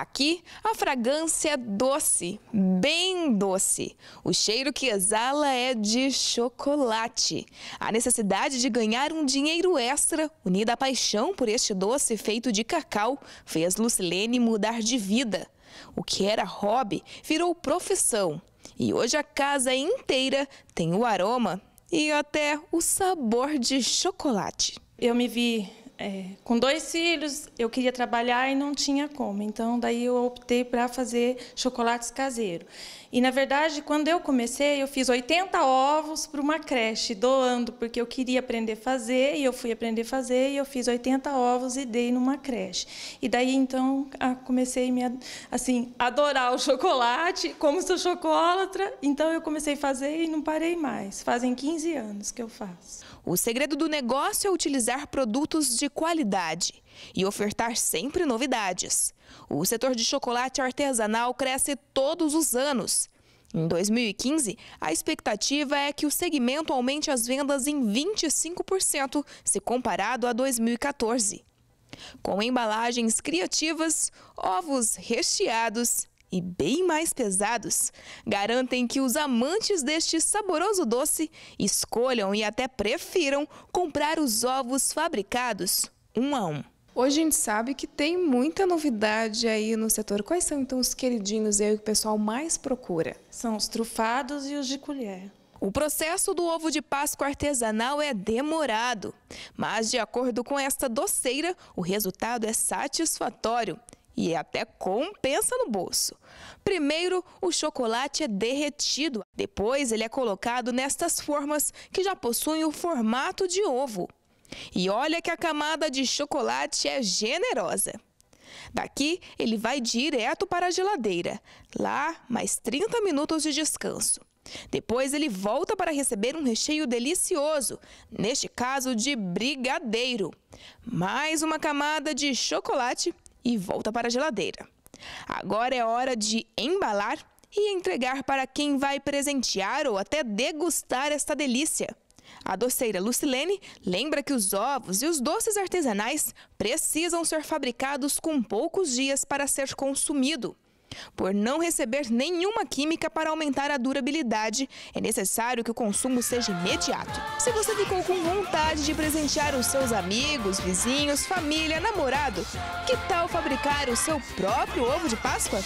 Aqui, a fragrância é doce, bem doce. O cheiro que exala é de chocolate. A necessidade de ganhar um dinheiro extra, unida à paixão por este doce feito de cacau, fez Lucilene mudar de vida. O que era hobby virou profissão. E hoje a casa inteira tem o aroma e até o sabor de chocolate. Eu me vi é, com dois filhos, eu queria trabalhar e não tinha como. Então, daí eu optei para fazer chocolates caseiros. E, na verdade, quando eu comecei, eu fiz 80 ovos para uma creche, doando, porque eu queria aprender a fazer, e eu fui aprender a fazer, e eu fiz 80 ovos e dei numa creche. E daí, então, comecei a assim, adorar o chocolate, como sou chocolatra, então eu comecei a fazer e não parei mais. Fazem 15 anos que eu faço. O segredo do negócio é utilizar produtos de qualidade e ofertar sempre novidades. O setor de chocolate artesanal cresce todos os anos. Em 2015, a expectativa é que o segmento aumente as vendas em 25% se comparado a 2014. Com embalagens criativas, ovos recheados e bem mais pesados, garantem que os amantes deste saboroso doce escolham e até prefiram comprar os ovos fabricados um a um. Hoje a gente sabe que tem muita novidade aí no setor. Quais são então os queridinhos aí que o pessoal mais procura? São os trufados e os de colher. O processo do ovo de Páscoa artesanal é demorado, mas de acordo com esta doceira, o resultado é satisfatório e até compensa no bolso. Primeiro, o chocolate é derretido, depois ele é colocado nestas formas que já possuem o formato de ovo. E olha que a camada de chocolate é generosa. Daqui, ele vai direto para a geladeira. Lá, mais 30 minutos de descanso. Depois ele volta para receber um recheio delicioso, neste caso de brigadeiro. Mais uma camada de chocolate e volta para a geladeira. Agora é hora de embalar e entregar para quem vai presentear ou até degustar esta delícia. A doceira Lucilene lembra que os ovos e os doces artesanais precisam ser fabricados com poucos dias para ser consumido. Por não receber nenhuma química para aumentar a durabilidade, é necessário que o consumo seja imediato. Se você ficou com vontade de presentear os seus amigos, vizinhos, família, namorado, que tal fabricar o seu próprio ovo de Páscoa?